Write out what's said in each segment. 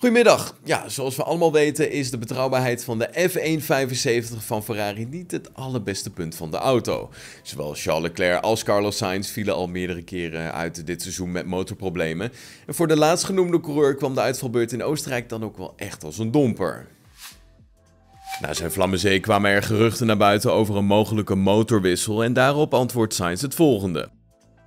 Goedemiddag. Ja, zoals we allemaal weten is de betrouwbaarheid van de F175 van Ferrari niet het allerbeste punt van de auto. Zowel Charles Leclerc als Carlos Sainz vielen al meerdere keren uit dit seizoen met motorproblemen. En voor de laatstgenoemde coureur kwam de uitvalbeurt in Oostenrijk dan ook wel echt als een domper. Na zijn Vlammenzee kwamen er geruchten naar buiten over een mogelijke motorwissel en daarop antwoordt Sainz het volgende.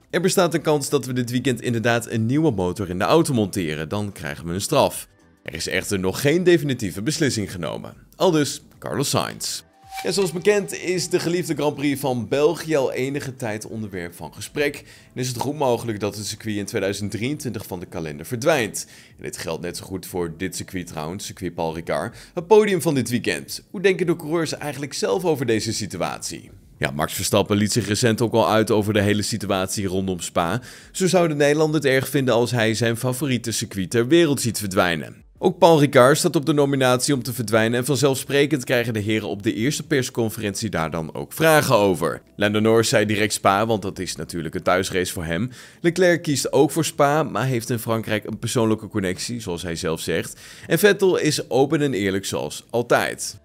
Er bestaat een kans dat we dit weekend inderdaad een nieuwe motor in de auto monteren, dan krijgen we een straf. Er is echter nog geen definitieve beslissing genomen. Al dus, Carlos Sainz. En zoals bekend is de geliefde Grand Prix van België al enige tijd onderwerp van gesprek en is het goed mogelijk dat het circuit in 2023 van de kalender verdwijnt. En dit geldt net zo goed voor dit circuit trouwens, circuit Paul Ricard, het podium van dit weekend. Hoe denken de coureurs eigenlijk zelf over deze situatie? Ja, Max Verstappen liet zich recent ook al uit over de hele situatie rondom Spa. Zo zou de Nederlander het erg vinden als hij zijn favoriete circuit ter wereld ziet verdwijnen. Ook Paul Ricard staat op de nominatie om te verdwijnen en vanzelfsprekend krijgen de heren op de eerste persconferentie daar dan ook vragen over. Lando Norris zei direct Spa, want dat is natuurlijk een thuisrace voor hem. Leclerc kiest ook voor Spa, maar heeft in Frankrijk een persoonlijke connectie, zoals hij zelf zegt. En Vettel is open en eerlijk zoals altijd.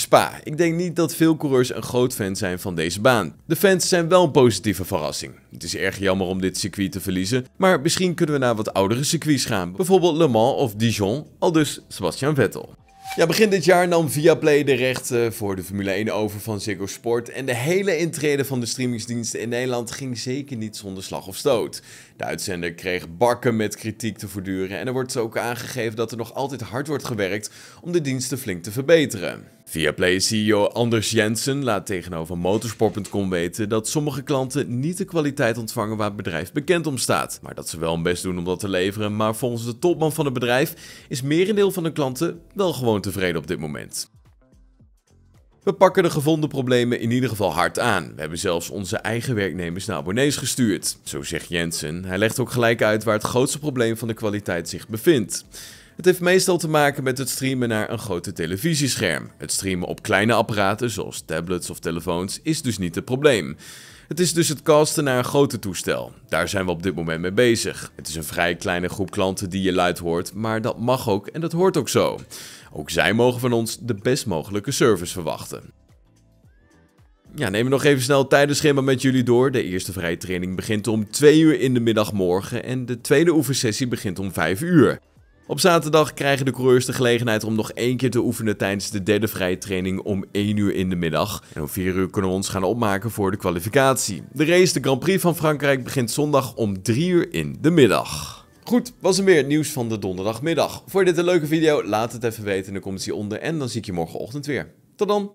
Spa. Ik denk niet dat veel coureurs een groot fan zijn van deze baan. De fans zijn wel een positieve verrassing. Het is erg jammer om dit circuit te verliezen, maar misschien kunnen we naar wat oudere circuits gaan. Bijvoorbeeld Le Mans of Dijon, al dus Sebastian Vettel. Ja, begin dit jaar nam Viaplay de rechten eh, voor de Formule 1 over van Ziggo Sport en de hele intrede van de streamingsdiensten in Nederland ging zeker niet zonder slag of stoot. De uitzender kreeg bakken met kritiek te voortduren en er wordt ook aangegeven dat er nog altijd hard wordt gewerkt om de diensten flink te verbeteren. Via Play ceo Anders Jensen laat tegenover motorsport.com weten dat sommige klanten niet de kwaliteit ontvangen waar het bedrijf bekend om staat. Maar dat ze wel hun best doen om dat te leveren, maar volgens de topman van het bedrijf is merendeel van de klanten wel gewoon tevreden op dit moment. We pakken de gevonden problemen in ieder geval hard aan. We hebben zelfs onze eigen werknemers naar abonnees gestuurd. Zo zegt Jensen. Hij legt ook gelijk uit waar het grootste probleem van de kwaliteit zich bevindt. Het heeft meestal te maken met het streamen naar een grote televisiescherm. Het streamen op kleine apparaten, zoals tablets of telefoons, is dus niet het probleem. Het is dus het casten naar een groter toestel. Daar zijn we op dit moment mee bezig. Het is een vrij kleine groep klanten die je luid hoort, maar dat mag ook en dat hoort ook zo. Ook zij mogen van ons de best mogelijke service verwachten. Ja, neem nog even snel het tijdschema met jullie door. De eerste vrije training begint om 2 uur in de middag morgen en de tweede oefensessie begint om 5 uur. Op zaterdag krijgen de coureurs de gelegenheid om nog één keer te oefenen tijdens de derde vrije training om 1 uur in de middag. En om 4 uur kunnen we ons gaan opmaken voor de kwalificatie. De race, de Grand Prix van Frankrijk, begint zondag om 3 uur in de middag. Goed, was er weer nieuws van de donderdagmiddag. Vond je dit een leuke video? Laat het even weten in de comments hieronder en dan zie ik je morgenochtend weer. Tot dan!